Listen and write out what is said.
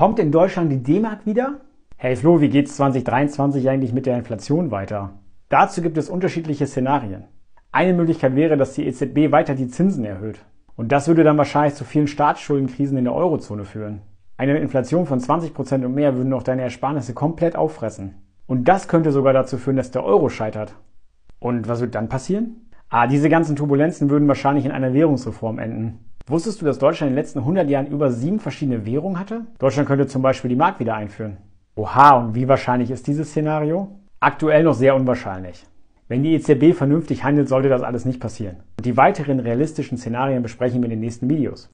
Kommt in Deutschland die D-Mark wieder? Hey Flo, wie geht es 2023 eigentlich mit der Inflation weiter? Dazu gibt es unterschiedliche Szenarien. Eine Möglichkeit wäre, dass die EZB weiter die Zinsen erhöht. Und das würde dann wahrscheinlich zu vielen Staatsschuldenkrisen in der Eurozone führen. Eine Inflation von 20% und mehr würden auch deine Ersparnisse komplett auffressen. Und das könnte sogar dazu führen, dass der Euro scheitert. Und was wird dann passieren? Ah, diese ganzen Turbulenzen würden wahrscheinlich in einer Währungsreform enden. Wusstest du, dass Deutschland in den letzten 100 Jahren über sieben verschiedene Währungen hatte? Deutschland könnte zum Beispiel die Mark wieder einführen. Oha, und wie wahrscheinlich ist dieses Szenario? Aktuell noch sehr unwahrscheinlich. Wenn die EZB vernünftig handelt, sollte das alles nicht passieren. Und die weiteren realistischen Szenarien besprechen wir in den nächsten Videos.